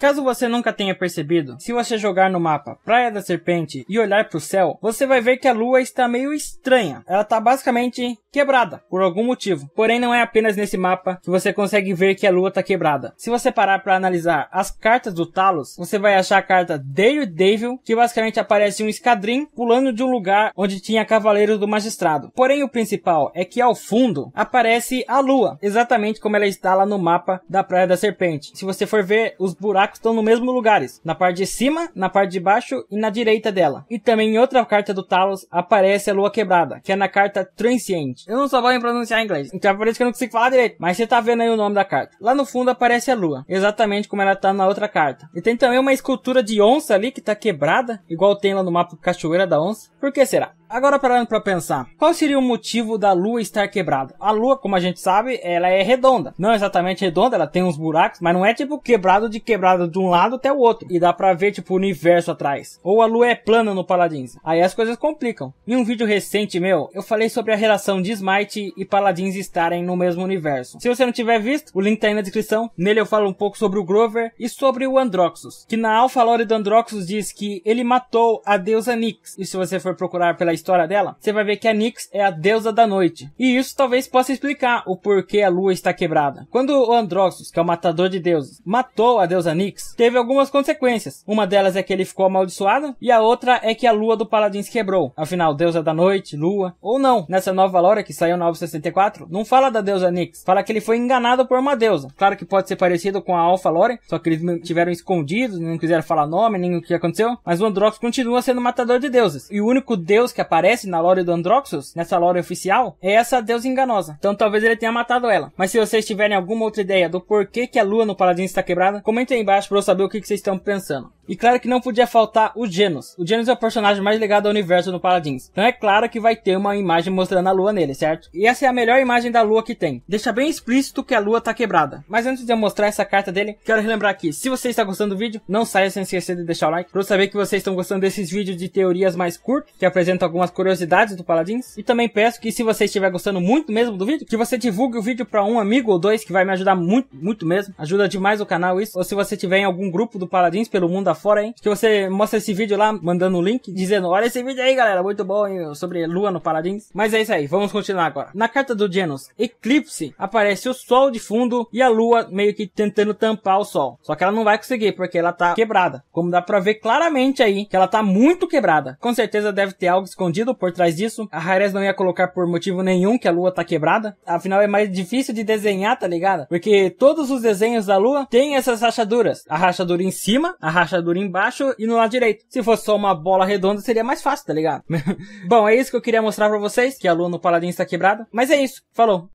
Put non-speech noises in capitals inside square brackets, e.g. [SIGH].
Caso você nunca tenha percebido, se você jogar no mapa Praia da Serpente e olhar para o céu, você vai ver que a lua está meio estranha. Ela está basicamente quebrada, por algum motivo. Porém, não é apenas nesse mapa que você consegue ver que a lua está quebrada. Se você parar para analisar as cartas do Talos, você vai achar a carta Daredevil, que basicamente aparece um escadrim pulando de um lugar onde tinha Cavaleiro do Magistrado. Porém, o principal é que ao fundo aparece a lua, exatamente como ela está lá no mapa da Praia da Serpente. Se você for ver os buracos buracos estão no mesmo lugares, na parte de cima, na parte de baixo e na direita dela. E também em outra carta do Talos aparece a lua quebrada, que é na carta Transient. Eu não sou bom em pronunciar em inglês, então é por isso que eu não consigo falar direito, mas você tá vendo aí o nome da carta. Lá no fundo aparece a lua, exatamente como ela tá na outra carta. E tem também uma escultura de onça ali que tá quebrada, igual tem lá no mapa Cachoeira da Onça. Por que será? Agora parando para pensar, qual seria o motivo da Lua estar quebrada? A Lua, como a gente sabe, ela é redonda. Não exatamente redonda, ela tem uns buracos, mas não é tipo quebrado de quebrado de um lado até o outro. E dá pra ver tipo o universo atrás. Ou a Lua é plana no Paladins. Aí as coisas complicam. Em um vídeo recente meu, eu falei sobre a relação de Smite e Paladins estarem no mesmo universo. Se você não tiver visto, o link tá aí na descrição. Nele eu falo um pouco sobre o Grover e sobre o Androxus. Que na Alpha Lore do Androxus diz que ele matou a deusa Nix. E se você for procurar pela história dela, você vai ver que a Nix é a deusa da noite. E isso talvez possa explicar o porquê a lua está quebrada. Quando o Androxus, que é o matador de deuses, matou a deusa Nix, teve algumas consequências. Uma delas é que ele ficou amaldiçoado e a outra é que a lua do Paladins quebrou. Afinal, deusa da noite, lua, ou não. Nessa nova lore que saiu na 964, não fala da deusa Nix, fala que ele foi enganado por uma deusa. Claro que pode ser parecido com a Alpha Lore, só que eles tiveram escondidos, não quiseram falar nome, nem o que aconteceu, mas o Androx continua sendo matador de deuses. E o único deus que aparece na lore do Androxus, nessa lore oficial, é essa deusa enganosa. Então talvez ele tenha matado ela. Mas se vocês tiverem alguma outra ideia do porquê que a lua no Paladino está quebrada, comentem aí embaixo para eu saber o que, que vocês estão pensando. E claro que não podia faltar o Genos. O Genos é o personagem mais ligado ao universo no Paladins. Então é claro que vai ter uma imagem mostrando a lua nele, certo? E essa é a melhor imagem da lua que tem. Deixa bem explícito que a lua tá quebrada. Mas antes de eu mostrar essa carta dele, quero relembrar aqui. Se você está gostando do vídeo, não saia sem esquecer de deixar o like. Pra eu saber que vocês estão gostando desses vídeos de teorias mais curtos, que apresentam algumas curiosidades do Paladins. E também peço que se você estiver gostando muito mesmo do vídeo, que você divulgue o vídeo para um amigo ou dois, que vai me ajudar muito, muito mesmo. Ajuda demais o canal isso. Ou se você tiver em algum grupo do Paladins pelo mundo afora, fora, hein? Que você mostra esse vídeo lá, mandando o link, dizendo: Olha esse vídeo aí, galera, muito bom, hein? Sobre lua no Paladins. Mas é isso aí, vamos continuar agora. Na carta do Genos, Eclipse, aparece o sol de fundo e a lua meio que tentando tampar o sol. Só que ela não vai conseguir, porque ela tá quebrada. Como dá pra ver claramente aí, que ela tá muito quebrada. Com certeza deve ter algo escondido por trás disso. A Rares não ia colocar por motivo nenhum que a lua tá quebrada. Afinal, é mais difícil de desenhar, tá ligado? Porque todos os desenhos da lua têm essas rachaduras. A rachadura em cima, a rachadura embaixo e no lado direito. Se fosse só uma bola redonda, seria mais fácil, tá ligado? [LAUGHS] Bom, é isso que eu queria mostrar pra vocês, que a lua no Paladins está quebrada. Mas é isso. Falou!